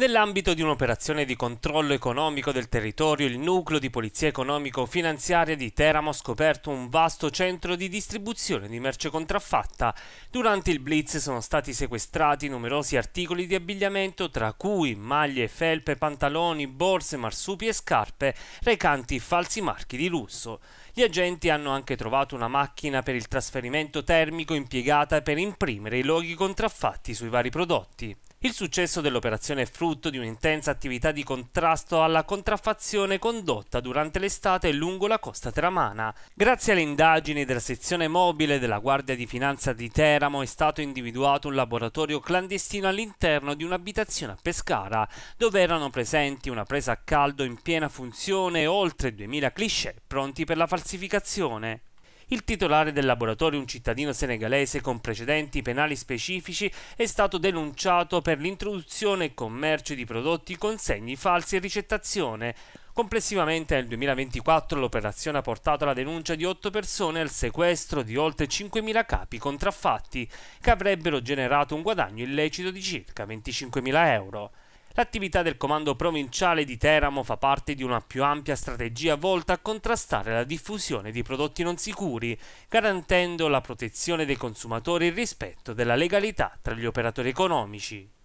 Nell'ambito di un'operazione di controllo economico del territorio, il nucleo di polizia economico-finanziaria di Teramo ha scoperto un vasto centro di distribuzione di merce contraffatta. Durante il blitz sono stati sequestrati numerosi articoli di abbigliamento, tra cui maglie, felpe, pantaloni, borse, marsupi e scarpe, recanti falsi marchi di lusso. Gli agenti hanno anche trovato una macchina per il trasferimento termico impiegata per imprimere i loghi contraffatti sui vari prodotti. Il successo dell'operazione è frutto di un'intensa attività di contrasto alla contraffazione condotta durante l'estate lungo la costa teramana. Grazie alle indagini della sezione mobile della Guardia di Finanza di Teramo è stato individuato un laboratorio clandestino all'interno di un'abitazione a Pescara, dove erano presenti una presa a caldo in piena funzione e oltre 2000 cliché pronti per la falsificazione. Il titolare del laboratorio, un cittadino senegalese con precedenti penali specifici, è stato denunciato per l'introduzione e commercio di prodotti con segni falsi e ricettazione. Complessivamente nel 2024 l'operazione ha portato alla denuncia di 8 persone e al sequestro di oltre 5.000 capi contraffatti, che avrebbero generato un guadagno illecito di circa 25.000 euro. L'attività del comando provinciale di Teramo fa parte di una più ampia strategia volta a contrastare la diffusione di prodotti non sicuri, garantendo la protezione dei consumatori e il rispetto della legalità tra gli operatori economici.